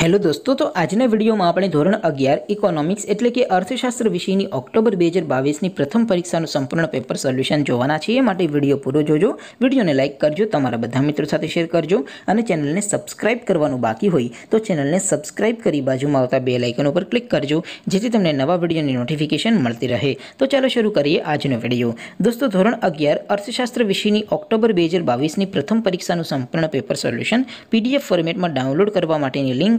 hello દોસ્તો તો આજના વિડીયોમાં આપણે ધોરણ અગિયાર ઇકોનોમિક્સ એટલે કે અર્થશાસ્ત્ર વિષયની ઓક્ટોબર બે હજાર બાવીસની પ્રથમ પરીક્ષાનું સંપૂર્ણ પેપર સોલ્યુશન જોવાના છે એ માટે વિડીયો પૂરો જોજો વિડીયોને લાઇક કરજો તમારા બધા મિત્રો સાથે શેર કરજો અને ચેનલને સબસ્ક્રાઇબ કરવાનું બાકી હોય તો ચેનલને સબસ્ક્રાઇબ કરી બાજુમાં આવતા બે લાઇકન ઉપર ક્લિક કરજો જેથી તમને નવા વિડીયોની નોટિફિકેશન મળતી રહે તો ચાલો શરૂ કરીએ આજનો વિડીયો દોસ્તો ધોરણ અગિયાર અર્થશાસ્ત્ર વિષયની ઓક્ટોબર બે હજાર બાવીસની પ્રથમ પરીક્ષાનું સંપૂર્ણ પેપર સોલ્યુશન પીડીએફ ફોર્મેટમાં ડાઉનલોડ કરવા માટેની લિંક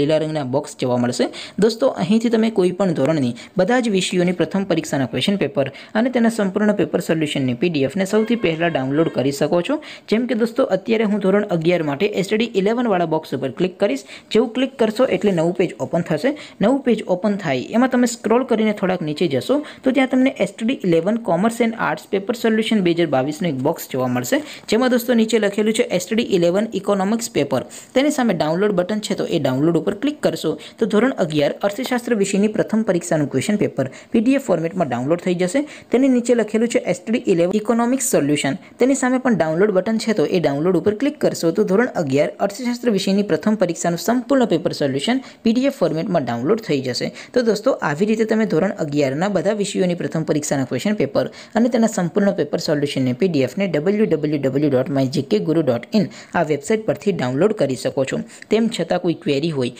લીલા રંગના બોક્સ જોવા મળશે દોસ્તો અહીંથી તમે કોઈપણ ધોરણની બધા જ વિષયોની પ્રથમ પરીક્ષાના ક્વેશ્ચન પેપર અને તેના સંપૂર્ણ પેપર સોલ્યુશનની પીડીએફને સૌથી પહેલાં ડાઉનલોડ કરી શકો છો જેમ કે દોસ્તો અત્યારે હું ધોરણ અગિયાર માટે એસટડી ઇલેવનવાળા બોક્સ ઉપર ક્લિક કરીશ જેવું ક્લિક કરશો એટલે નવું પેજ ઓપન થશે નવું પેજ ઓપન થાય એમાં તમે સ્ક્રોલ કરીને થોડાક નીચે જશો તો ત્યાં તમને STD eleven commerce and arts paper solution બે હજાર બાવીસનું એક બોક્સ જોવા મળશે જેમાં દોસ્તો નીચે લખેલું છે એસટડી ઇલેવન ઇકોનોમિક્સ પેપર તેની સામે ડાઉનલોડ બટન છે તો એ ડાઉનલોડ ઉપર ઉપર ક્લિક કરશો તો ધોરણ અગિયાર અર્થશાસ્ત્ર વિષયની પ્રથમ પરીક્ષાનું ક્વેશ્ચન પેપર પીડીએફ ફોર્મેટમાં ડાઉનલોડ થઈ જશે તેની નીચે લખેલું છે એસટી ઇલેવન ઇકોનોમિક્સ સોલ્યુશન તેની સામે પણ ડાઉનલોડ બટન છે તો એ ડાઉનલોડ ઉપર ક્લિક કરશો તો ધોરણ અગિયાર અર્થશાસ્ત્ર વિષયની પ્રથમ પરીક્ષાનું સંપૂર્ણ પેપર સોલ્યુશન પીડીએફ ફોર્મેટમાં ડાઉનલોડ થઈ જશે તો દોસ્તો આવી રીતે તમે ધોરણ અગિયારના બધા વિષયોની પ્રથમ પરીક્ષાના ક્વેશ્ચન પેપર અને તેના સંપૂર્ણ પેપર સોલ્યુશનને પીડીએફને W W W dot my GK guru dot in આ વેબસાઇટ પરથી ડાઉનલોડ કરી શકો છો તેમ છતાં કોઈ ક્વેરી હોય